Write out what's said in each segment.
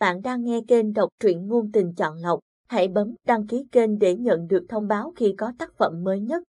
Bạn đang nghe kênh đọc truyện ngôn tình chọn lọc. Hãy bấm đăng ký kênh để nhận được thông báo khi có tác phẩm mới nhất.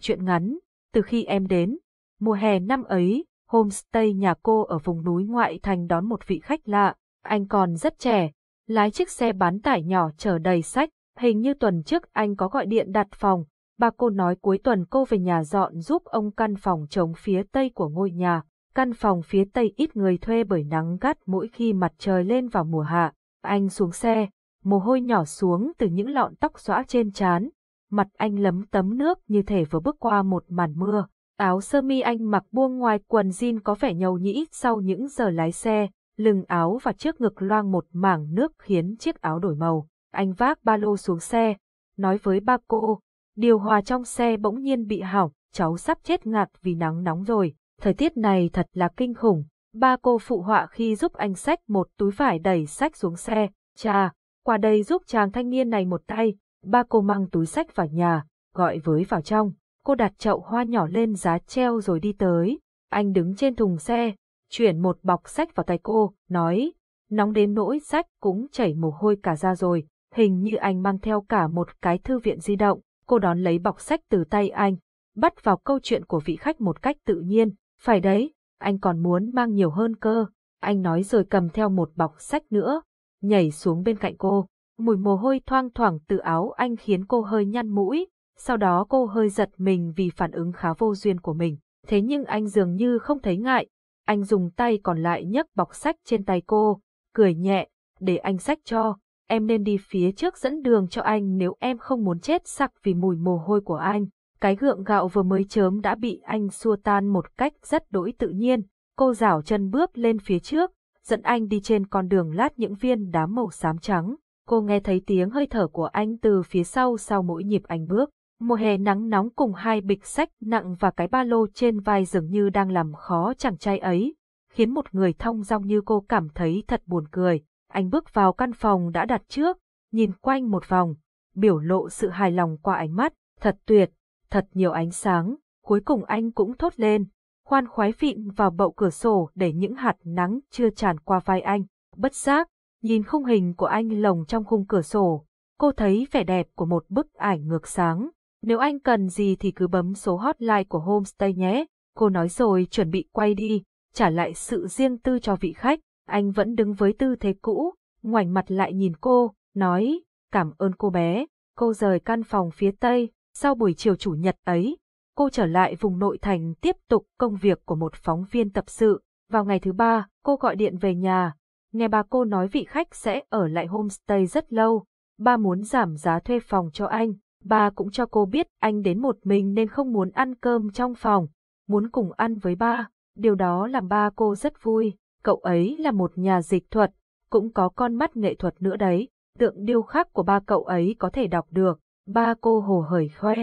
Chuyện ngắn, từ khi em đến, mùa hè năm ấy, homestay nhà cô ở vùng núi ngoại thành đón một vị khách lạ, anh còn rất trẻ, lái chiếc xe bán tải nhỏ chở đầy sách, hình như tuần trước anh có gọi điện đặt phòng, Bà cô nói cuối tuần cô về nhà dọn giúp ông căn phòng trống phía tây của ngôi nhà. Căn phòng phía tây ít người thuê bởi nắng gắt mỗi khi mặt trời lên vào mùa hạ. Anh xuống xe, mồ hôi nhỏ xuống từ những lọn tóc xõa trên trán. Mặt anh lấm tấm nước như thể vừa bước qua một màn mưa. Áo sơ mi anh mặc buông ngoài quần jean có vẻ nhầu nhĩ sau những giờ lái xe. Lưng áo và trước ngực loang một mảng nước khiến chiếc áo đổi màu. Anh vác ba lô xuống xe, nói với ba cô, Điều hòa trong xe bỗng nhiên bị hỏng, cháu sắp chết ngạt vì nắng nóng rồi. Thời tiết này thật là kinh khủng. Ba cô phụ họa khi giúp anh sách một túi vải đẩy sách xuống xe. Cha, qua đây giúp chàng thanh niên này một tay. Ba cô mang túi sách vào nhà, gọi với vào trong. Cô đặt chậu hoa nhỏ lên giá treo rồi đi tới. Anh đứng trên thùng xe, chuyển một bọc sách vào tay cô, nói. Nóng đến nỗi sách cũng chảy mồ hôi cả ra rồi. Hình như anh mang theo cả một cái thư viện di động cô đón lấy bọc sách từ tay anh, bắt vào câu chuyện của vị khách một cách tự nhiên. Phải đấy, anh còn muốn mang nhiều hơn cơ. Anh nói rồi cầm theo một bọc sách nữa, nhảy xuống bên cạnh cô. Mùi mồ hôi thoang thoảng từ áo anh khiến cô hơi nhăn mũi, sau đó cô hơi giật mình vì phản ứng khá vô duyên của mình. Thế nhưng anh dường như không thấy ngại, anh dùng tay còn lại nhấc bọc sách trên tay cô, cười nhẹ, để anh sách cho em nên đi phía trước dẫn đường cho anh nếu em không muốn chết sặc vì mùi mồ hôi của anh. Cái gượng gạo vừa mới chớm đã bị anh xua tan một cách rất đỗi tự nhiên, cô rảo chân bước lên phía trước, dẫn anh đi trên con đường lát những viên đá màu xám trắng. Cô nghe thấy tiếng hơi thở của anh từ phía sau sau mỗi nhịp anh bước. Mùa hè nắng nóng cùng hai bịch sách nặng và cái ba lô trên vai dường như đang làm khó chàng trai ấy, khiến một người thong dong như cô cảm thấy thật buồn cười. Anh bước vào căn phòng đã đặt trước, nhìn quanh một vòng, biểu lộ sự hài lòng qua ánh mắt, thật tuyệt, thật nhiều ánh sáng, cuối cùng anh cũng thốt lên, khoan khoái vịn vào bậu cửa sổ để những hạt nắng chưa tràn qua vai anh, bất giác, nhìn khung hình của anh lồng trong khung cửa sổ, cô thấy vẻ đẹp của một bức ảnh ngược sáng. Nếu anh cần gì thì cứ bấm số hotline của homestay nhé, cô nói rồi chuẩn bị quay đi, trả lại sự riêng tư cho vị khách. Anh vẫn đứng với tư thế cũ, ngoảnh mặt lại nhìn cô, nói, cảm ơn cô bé. Cô rời căn phòng phía Tây, sau buổi chiều chủ nhật ấy, cô trở lại vùng nội thành tiếp tục công việc của một phóng viên tập sự. Vào ngày thứ ba, cô gọi điện về nhà. Nghe bà cô nói vị khách sẽ ở lại homestay rất lâu. Ba muốn giảm giá thuê phòng cho anh. Ba cũng cho cô biết anh đến một mình nên không muốn ăn cơm trong phòng, muốn cùng ăn với ba. Điều đó làm ba cô rất vui cậu ấy là một nhà dịch thuật, cũng có con mắt nghệ thuật nữa đấy, tượng điêu khắc của ba cậu ấy có thể đọc được, ba cô hồ hởi khoe,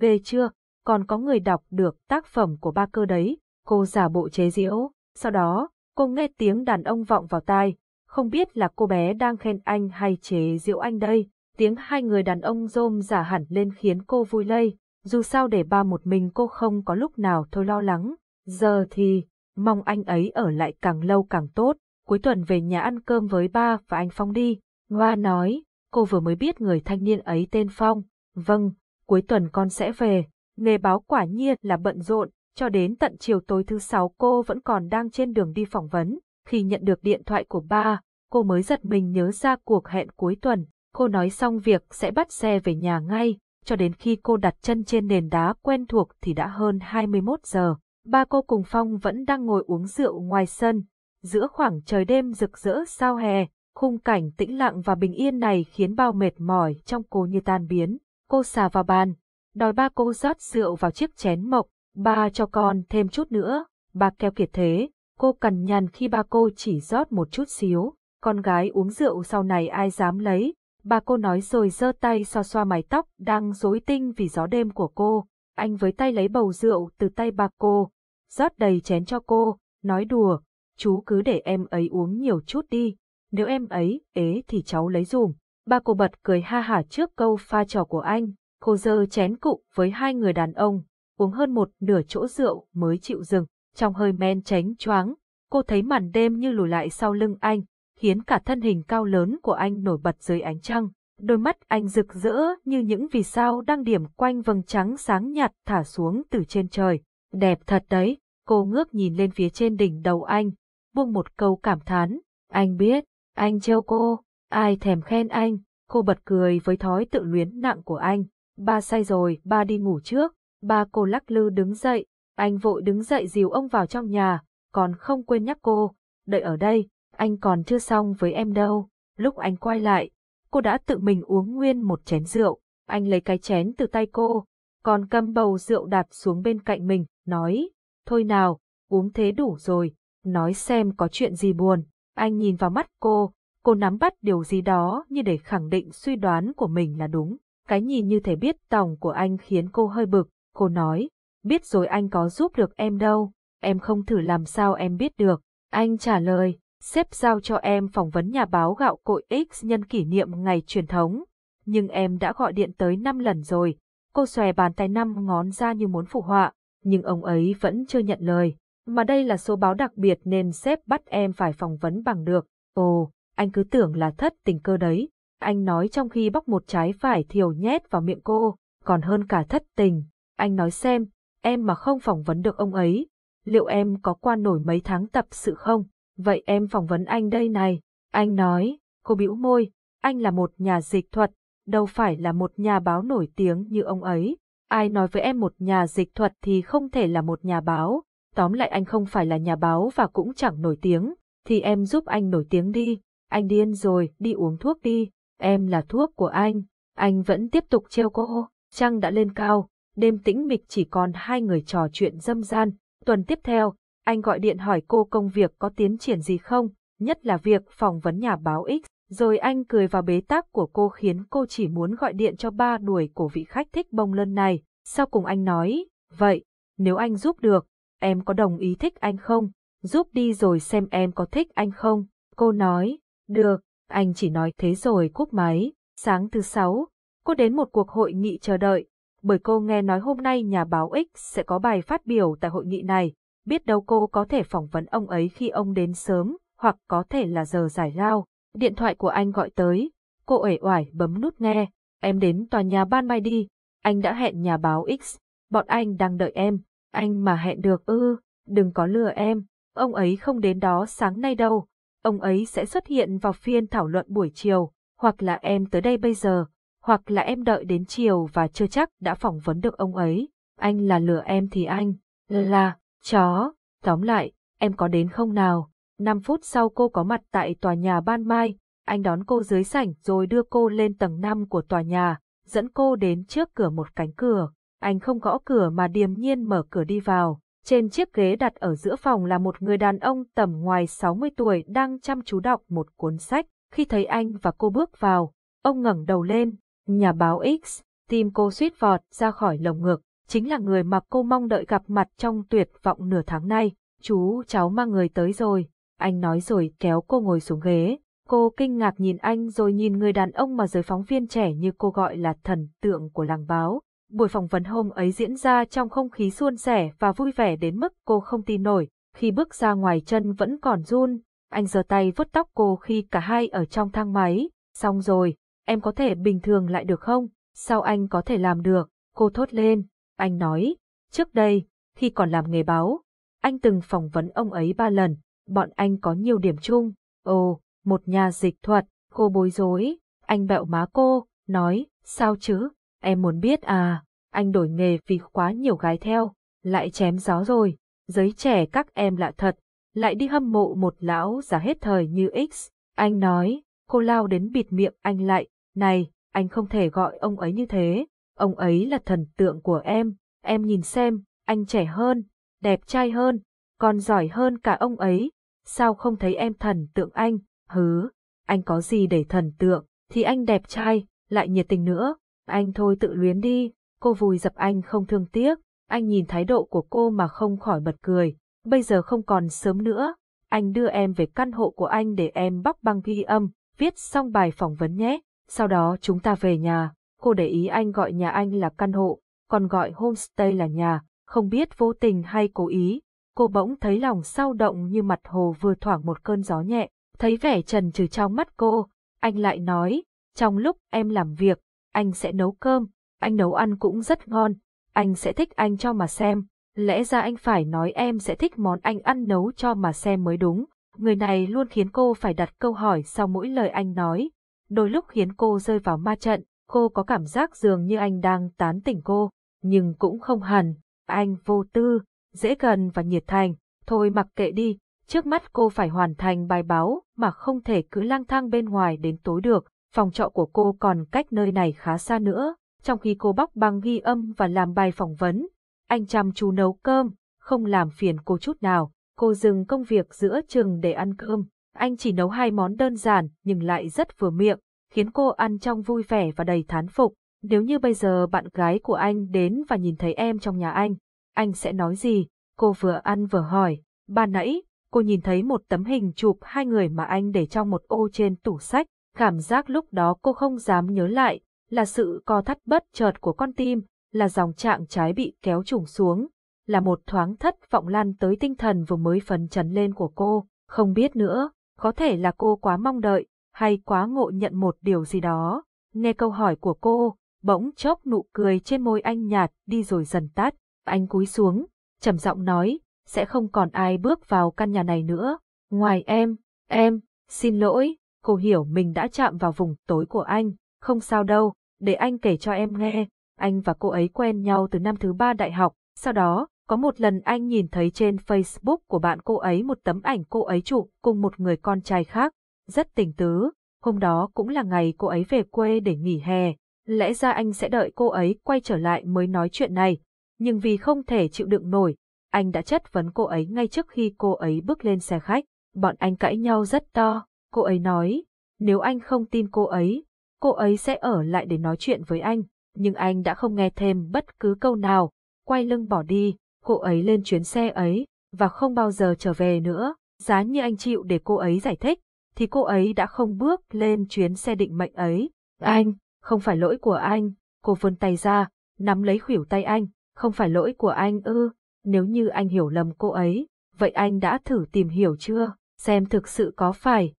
về chưa, còn có người đọc được tác phẩm của ba cơ đấy, cô giả bộ chế diễu sau đó, cô nghe tiếng đàn ông vọng vào tai, không biết là cô bé đang khen anh hay chế diễu anh đây, tiếng hai người đàn ông rôm giả hẳn lên khiến cô vui lây, dù sao để ba một mình cô không có lúc nào thôi lo lắng, giờ thì, mong anh ấy ở lại càng lâu càng tốt, cuối tuần về nhà ăn cơm với ba và anh Phong đi. Ngoa nói, cô vừa mới biết người thanh niên ấy tên Phong. Vâng, cuối tuần con sẽ về. Nghề báo quả nhiên là bận rộn, cho đến tận chiều tối thứ sáu cô vẫn còn đang trên đường đi phỏng vấn. Khi nhận được điện thoại của ba, cô mới giật mình nhớ ra cuộc hẹn cuối tuần. Cô nói xong việc sẽ bắt xe về nhà ngay, cho đến khi cô đặt chân trên nền đá quen thuộc thì đã hơn 21 giờ ba cô cùng Phong vẫn đang ngồi uống rượu ngoài sân. Giữa khoảng trời đêm rực rỡ sao hè, khung cảnh tĩnh lặng và bình yên này khiến bao mệt mỏi trong cô như tan biến. Cô xà vào bàn, đòi ba cô rót rượu vào chiếc chén mộc, ba cho con thêm chút nữa, ba keo kiệt thế. Cô cằn nhằn khi ba cô chỉ rót một chút xíu, con gái uống rượu sau này ai dám lấy. Ba cô nói rồi giơ tay xoa xoa mái tóc đang rối tinh vì gió đêm của cô. Anh với tay lấy bầu rượu từ tay ba cô, rót đầy chén cho cô, nói đùa, chú cứ để em ấy uống nhiều chút đi, nếu em ấy ế thì cháu lấy dùm. Ba cô bật cười ha hả trước câu pha trò của anh, cô dơ chén cụ với hai người đàn ông, uống hơn một nửa chỗ rượu mới chịu dừng, trong hơi men tránh choáng, cô thấy màn đêm như lùi lại sau lưng anh, khiến cả thân hình cao lớn của anh nổi bật dưới ánh trăng. Đôi mắt anh rực rỡ như những vì sao đang điểm quanh vầng trắng sáng nhạt thả xuống từ trên trời đẹp thật đấy, cô ngước nhìn lên phía trên đỉnh đầu anh, buông một câu cảm thán, anh biết, anh trêu cô, ai thèm khen anh, cô bật cười với thói tự luyến nặng của anh, ba say rồi, ba đi ngủ trước, ba cô lắc lư đứng dậy, anh vội đứng dậy dìu ông vào trong nhà, còn không quên nhắc cô, đợi ở đây, anh còn chưa xong với em đâu, lúc anh quay lại, cô đã tự mình uống nguyên một chén rượu, anh lấy cái chén từ tay cô, còn cầm bầu rượu đặt xuống bên cạnh mình, nói, thôi nào, uống thế đủ rồi, nói xem có chuyện gì buồn. Anh nhìn vào mắt cô, cô nắm bắt điều gì đó như để khẳng định suy đoán của mình là đúng. Cái nhìn như thể biết tòng của anh khiến cô hơi bực, cô nói, biết rồi anh có giúp được em đâu, em không thử làm sao em biết được. Anh trả lời, sếp giao cho em phỏng vấn nhà báo gạo cội X nhân kỷ niệm ngày truyền thống, nhưng em đã gọi điện tới 5 lần rồi, cô xòe bàn tay năm ngón ra như muốn phụ họa, nhưng ông ấy vẫn chưa nhận lời. Mà đây là số báo đặc biệt nên sếp bắt em phải phỏng vấn bằng được. Ồ, anh cứ tưởng là thất tình cơ đấy. Anh nói trong khi bóc một trái phải thiều nhét vào miệng cô, còn hơn cả thất tình. Anh nói xem, em mà không phỏng vấn được ông ấy, liệu em có qua nổi mấy tháng tập sự không? Vậy em phỏng vấn anh đây này. Anh nói, cô bĩu môi, anh là một nhà dịch thuật, đâu phải là một nhà báo nổi tiếng như ông ấy. Ai nói với em một nhà dịch thuật thì không thể là một nhà báo, tóm lại anh không phải là nhà báo và cũng chẳng nổi tiếng, thì em giúp anh nổi tiếng đi, anh điên rồi, đi uống thuốc đi, em là thuốc của anh, anh vẫn tiếp tục treo cô, trăng đã lên cao, đêm tĩnh mịch chỉ còn hai người trò chuyện dâm gian, tuần tiếp theo, anh gọi điện hỏi cô công việc có tiến triển gì không, nhất là việc phỏng vấn nhà báo X. Rồi anh cười vào bế tắc của cô khiến cô chỉ muốn gọi điện cho ba đuổi của vị khách thích bông lân này. Sau cùng anh nói, vậy, nếu anh giúp được, em có đồng ý thích anh không? Giúp đi rồi xem em có thích anh không? Cô nói, được, anh chỉ nói thế rồi cúp máy. Sáng thứ sáu, cô đến một cuộc hội nghị chờ đợi, bởi cô nghe nói hôm nay nhà báo X sẽ có bài phát biểu tại hội nghị này. Biết đâu cô có thể phỏng vấn ông ấy khi ông đến sớm, hoặc có thể là giờ giải lao. Điện thoại của anh gọi tới, cô ẩy oải bấm nút nghe, em đến tòa nhà ban mai đi, anh đã hẹn nhà báo X, bọn anh đang đợi em, anh mà hẹn được ư, đừng có lừa em, ông ấy không đến đó sáng nay đâu, ông ấy sẽ xuất hiện vào phiên thảo luận buổi chiều, hoặc là em tới đây bây giờ, hoặc là em đợi đến chiều và chưa chắc đã phỏng vấn được ông ấy, anh là lừa em thì anh, là, chó, tóm lại, em có đến không nào? 5 phút sau cô có mặt tại tòa nhà Ban Mai, anh đón cô dưới sảnh rồi đưa cô lên tầng 5 của tòa nhà, dẫn cô đến trước cửa một cánh cửa. Anh không gõ cửa mà điềm nhiên mở cửa đi vào. Trên chiếc ghế đặt ở giữa phòng là một người đàn ông tầm ngoài 60 tuổi đang chăm chú đọc một cuốn sách. Khi thấy anh và cô bước vào, ông ngẩng đầu lên, nhà báo X, tim cô suýt vọt ra khỏi lồng ngực, chính là người mà cô mong đợi gặp mặt trong tuyệt vọng nửa tháng nay. Chú cháu mang người tới rồi. Anh nói rồi kéo cô ngồi xuống ghế. Cô kinh ngạc nhìn anh rồi nhìn người đàn ông mà giới phóng viên trẻ như cô gọi là thần tượng của làng báo. Buổi phỏng vấn hôm ấy diễn ra trong không khí suôn sẻ và vui vẻ đến mức cô không tin nổi. Khi bước ra ngoài chân vẫn còn run, anh giơ tay vứt tóc cô khi cả hai ở trong thang máy. Xong rồi, em có thể bình thường lại được không? Sao anh có thể làm được? Cô thốt lên. Anh nói, trước đây, khi còn làm nghề báo, anh từng phỏng vấn ông ấy ba lần, bọn anh có nhiều điểm chung. Ồ, một nhà dịch thuật, cô bối rối, anh bẹo má cô, nói, sao chứ, em muốn biết à, anh đổi nghề vì quá nhiều gái theo, lại chém gió rồi, giới trẻ các em lạ thật, lại đi hâm mộ một lão già hết thời như X, anh nói, cô lao đến bịt miệng anh lại, này, anh không thể gọi ông ấy như thế, ông ấy là thần tượng của em, em nhìn xem, anh trẻ hơn, đẹp trai hơn, còn giỏi hơn cả ông ấy, sao không thấy em thần tượng anh, hứ, anh có gì để thần tượng, thì anh đẹp trai, lại nhiệt tình nữa, anh thôi tự luyến đi, cô vùi dập anh không thương tiếc, anh nhìn thái độ của cô mà không khỏi bật cười, bây giờ không còn sớm nữa, anh đưa em về căn hộ của anh để em bóc băng ghi âm, viết xong bài phỏng vấn nhé, sau đó chúng ta về nhà, cô để ý anh gọi nhà anh là căn hộ, còn gọi homestay là nhà, không biết vô tình hay cố ý, cô bỗng thấy lòng sao động như mặt hồ vừa thoảng một cơn gió nhẹ, thấy vẻ trần trừ trong mắt cô, anh lại nói, trong lúc em làm việc, anh sẽ nấu cơm, anh nấu ăn cũng rất ngon, anh sẽ thích anh cho mà xem, lẽ ra anh phải nói em sẽ thích món anh ăn nấu cho mà xem mới đúng. Người này luôn khiến cô phải đặt câu hỏi sau mỗi lời anh nói, đôi lúc khiến cô rơi vào ma trận, cô có cảm giác dường như anh đang tán tỉnh cô, nhưng cũng không hẳn, anh vô tư, dễ gần và nhiệt thành, thôi mặc kệ đi, trước mắt cô phải hoàn thành bài báo mà không thể cứ lang thang bên ngoài đến tối được, phòng trọ của cô còn cách nơi này khá xa nữa, trong khi cô bóc băng ghi âm và làm bài phỏng vấn, anh chăm chú nấu cơm, không làm phiền cô chút nào, cô dừng công việc giữa chừng để ăn cơm, anh chỉ nấu hai món đơn giản nhưng lại rất vừa miệng, khiến cô ăn trong vui vẻ và đầy thán phục. Nếu như bây giờ bạn gái của anh đến và nhìn thấy em trong nhà anh, anh sẽ nói gì? Cô vừa ăn vừa hỏi, bà nãy, cô nhìn thấy một tấm hình chụp hai người mà anh để trong một ô trên tủ sách, cảm giác lúc đó cô không dám nhớ lại, là sự co thắt bất chợt của con tim, là dòng trạng trái bị kéo trùng xuống, là một thoáng thất vọng lan tới tinh thần vừa mới phấn chấn lên của cô, không biết nữa, có thể là cô quá mong đợi, hay quá ngộ nhận một điều gì đó. Nghe câu hỏi của cô, bỗng chốc nụ cười trên môi anh nhạt đi rồi dần tắt, anh cúi xuống, trầm giọng nói, sẽ không còn ai bước vào căn nhà này nữa, ngoài em, em, xin lỗi, cô hiểu mình đã chạm vào vùng tối của anh, không sao đâu, để anh kể cho em nghe, anh và cô ấy quen nhau từ năm thứ ba đại học, sau đó, có một lần anh nhìn thấy trên Facebook của bạn cô ấy một tấm ảnh cô ấy chụp cùng một người con trai khác, rất tình tứ, hôm đó cũng là ngày cô ấy về quê để nghỉ hè, lẽ ra anh sẽ đợi cô ấy quay trở lại mới nói chuyện này, nhưng vì không thể chịu đựng nổi, anh đã chất vấn cô ấy ngay trước khi cô ấy bước lên xe khách. Bọn anh cãi nhau rất to, cô ấy nói, nếu anh không tin cô ấy, cô ấy sẽ ở lại để nói chuyện với anh, nhưng anh đã không nghe thêm bất cứ câu nào, quay lưng bỏ đi, cô ấy lên chuyến xe ấy, và không bao giờ trở về nữa, giá như anh chịu để cô ấy giải thích, thì cô ấy đã không bước lên chuyến xe định mệnh ấy. Anh, không phải lỗi của anh, cô vươn tay ra, nắm lấy khuỷu tay anh, không phải lỗi của anh ư, nếu như anh hiểu lầm cô ấy, vậy anh đã thử tìm hiểu chưa, xem thực sự có phải.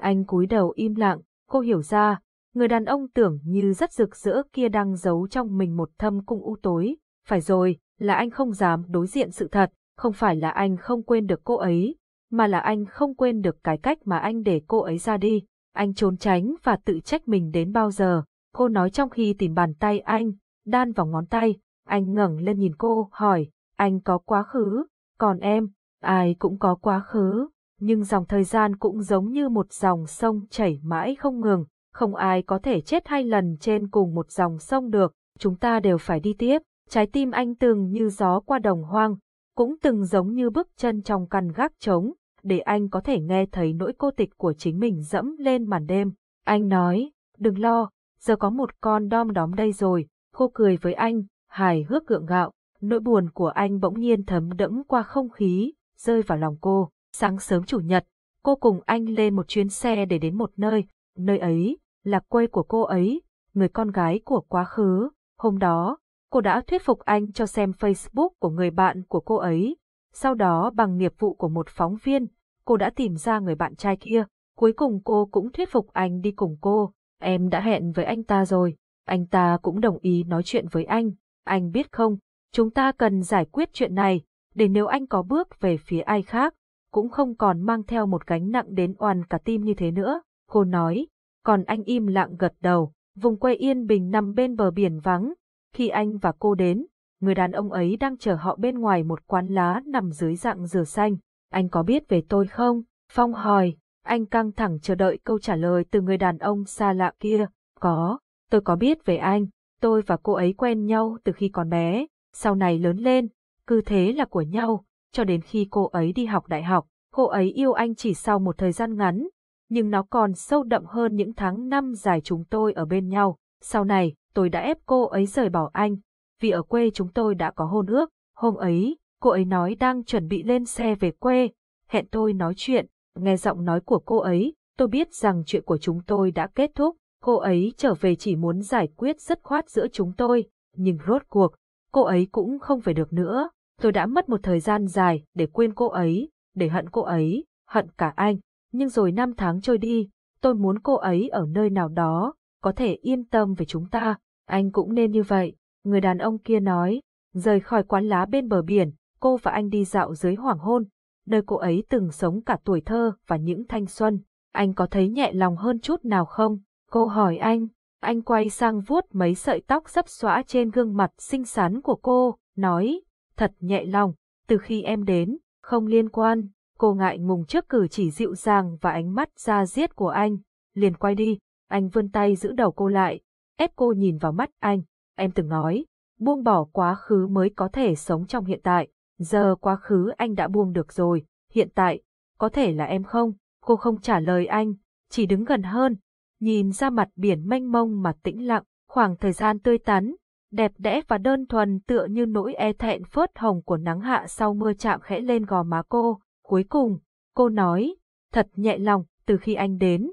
Anh cúi đầu im lặng, cô hiểu ra, người đàn ông tưởng như rất rực rỡ kia đang giấu trong mình một thâm cung u tối, phải rồi, là anh không dám đối diện sự thật, không phải là anh không quên được cô ấy, mà là anh không quên được cái cách mà anh để cô ấy ra đi, anh trốn tránh và tự trách mình đến bao giờ, cô nói trong khi tìm bàn tay anh, đan vào ngón tay, anh ngẩng lên nhìn cô, hỏi, anh có quá khứ, còn em, ai cũng có quá khứ, nhưng dòng thời gian cũng giống như một dòng sông chảy mãi không ngừng, không ai có thể chết hai lần trên cùng một dòng sông được, chúng ta đều phải đi tiếp. Trái tim anh từng như gió qua đồng hoang, cũng từng giống như bước chân trong căn gác trống, để anh có thể nghe thấy nỗi cô tịch của chính mình dẫm lên màn đêm. Anh nói, đừng lo, giờ có một con đom đóm đây rồi, cô cười với anh, hài hước gượng gạo, nỗi buồn của anh bỗng nhiên thấm đẫm qua không khí, rơi vào lòng cô. Sáng sớm chủ nhật, cô cùng anh lên một chuyến xe để đến một nơi, nơi ấy là quê của cô ấy, người con gái của quá khứ. Hôm đó, cô đã thuyết phục anh cho xem Facebook của người bạn của cô ấy. Sau đó bằng nghiệp vụ của một phóng viên, cô đã tìm ra người bạn trai kia. Cuối cùng cô cũng thuyết phục anh đi cùng cô. Em đã hẹn với anh ta rồi. Anh ta cũng đồng ý nói chuyện với anh. Anh biết không, chúng ta cần giải quyết chuyện này, để nếu anh có bước về phía ai khác, cũng không còn mang theo một gánh nặng đến oan cả tim như thế nữa, cô nói. Còn anh im lặng gật đầu, vùng quê yên bình nằm bên bờ biển vắng. Khi anh và cô đến, người đàn ông ấy đang chờ họ bên ngoài một quán lá nằm dưới dạng dừa xanh. Anh có biết về tôi không? Phong hỏi, anh căng thẳng chờ đợi câu trả lời từ người đàn ông xa lạ kia. Có, tôi có biết về anh, tôi và cô ấy quen nhau từ khi còn bé, sau này lớn lên, cứ thế là của nhau, cho đến khi cô ấy đi học đại học, cô ấy yêu anh chỉ sau một thời gian ngắn, nhưng nó còn sâu đậm hơn những tháng năm dài chúng tôi ở bên nhau. Sau này, tôi đã ép cô ấy rời bỏ anh, vì ở quê chúng tôi đã có hôn ước, hôm ấy, cô ấy nói đang chuẩn bị lên xe về quê, hẹn tôi nói chuyện, nghe giọng nói của cô ấy, tôi biết rằng chuyện của chúng tôi đã kết thúc, Cô ấy trở về chỉ muốn giải quyết dứt khoát giữa chúng tôi, nhưng rốt cuộc, cô ấy cũng không về được nữa. Tôi đã mất một thời gian dài để quên cô ấy, để hận cô ấy, hận cả anh. Nhưng rồi năm tháng trôi đi, tôi muốn cô ấy ở nơi nào đó, có thể yên tâm về chúng ta. Anh cũng nên như vậy, người đàn ông kia nói, rời khỏi quán lá bên bờ biển, cô và anh đi dạo dưới hoàng hôn, nơi cô ấy từng sống cả tuổi thơ và những thanh xuân. Anh có thấy nhẹ lòng hơn chút nào không? Cô hỏi anh, anh quay sang vuốt mấy sợi tóc sắp xóa trên gương mặt xinh xắn của cô, nói, thật nhẹ lòng, từ khi em đến, không liên quan, cô ngại ngùng trước cử chỉ dịu dàng và ánh mắt ra giết của anh, liền quay đi, anh vươn tay giữ đầu cô lại, ép cô nhìn vào mắt anh, em từng nói, buông bỏ quá khứ mới có thể sống trong hiện tại, giờ quá khứ anh đã buông được rồi, hiện tại, có thể là em không, cô không trả lời anh, chỉ đứng gần hơn, nhìn ra mặt biển mênh mông mà tĩnh lặng, khoảng thời gian tươi tắn, đẹp đẽ và đơn thuần tựa như nỗi e thẹn phớt hồng của nắng hạ sau mưa chạm khẽ lên gò má cô. Cuối cùng, cô nói, thật nhẹ lòng, từ khi anh đến,